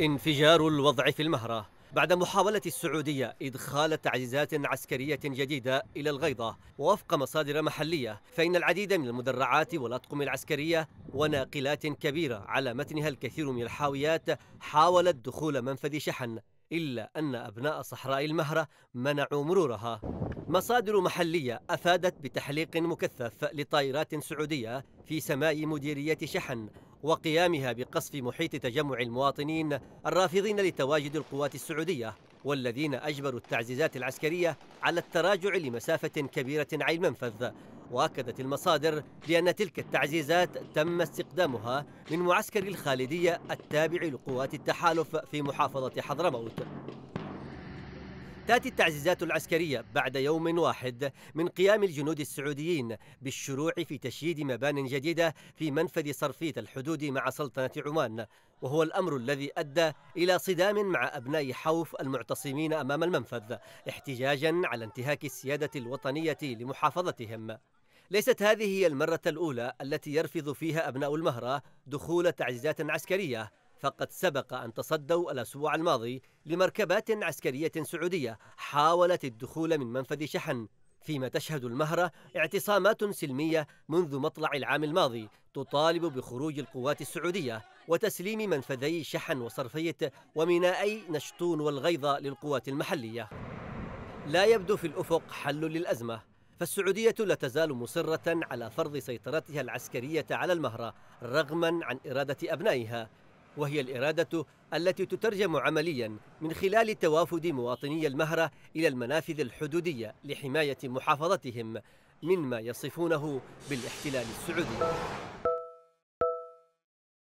انفجار الوضع في المهرة بعد محاولة السعودية إدخال تعزيزات عسكرية جديدة إلى الغيضة ووفق مصادر محلية فإن العديد من المدرعات والأطقم العسكرية وناقلات كبيرة على متنها الكثير من الحاويات حاولت دخول منفذ شحن إلا أن أبناء صحراء المهرة منعوا مرورها مصادر محلية أفادت بتحليق مكثف لطائرات سعودية في سماء مديرية شحن وقيامها بقصف محيط تجمع المواطنين الرافضين لتواجد القوات السعودية والذين أجبروا التعزيزات العسكرية على التراجع لمسافة كبيرة عن المنفذ وأكدت المصادر بأن تلك التعزيزات تم استقدامها من معسكر الخالدية التابع لقوات التحالف في محافظة حضرموت تأتي التعزيزات العسكرية بعد يوم واحد من قيام الجنود السعوديين بالشروع في تشييد مبان جديدة في منفذ صرفية الحدود مع سلطنة عمان وهو الأمر الذي أدى إلى صدام مع أبناء حوف المعتصمين أمام المنفذ احتجاجا على انتهاك السيادة الوطنية لمحافظتهم ليست هذه هي المرة الأولى التي يرفض فيها أبناء المهرة دخول تعزيزات عسكرية فقد سبق أن تصدوا الأسبوع الماضي لمركبات عسكرية سعودية حاولت الدخول من منفذ شحن فيما تشهد المهرة اعتصامات سلمية منذ مطلع العام الماضي تطالب بخروج القوات السعودية وتسليم منفذي شحن وصرفية ومينائي نشطون والغيضة للقوات المحلية لا يبدو في الأفق حل للأزمة فالسعودية لا تزال مصرة على فرض سيطرتها العسكرية على المهرة رغما عن إرادة أبنائها وهي الإرادة التي تترجم عمليا من خلال توافد مواطني المهرة إلى المنافذ الحدودية لحماية محافظتهم مما يصفونه بالاحتلال السعودي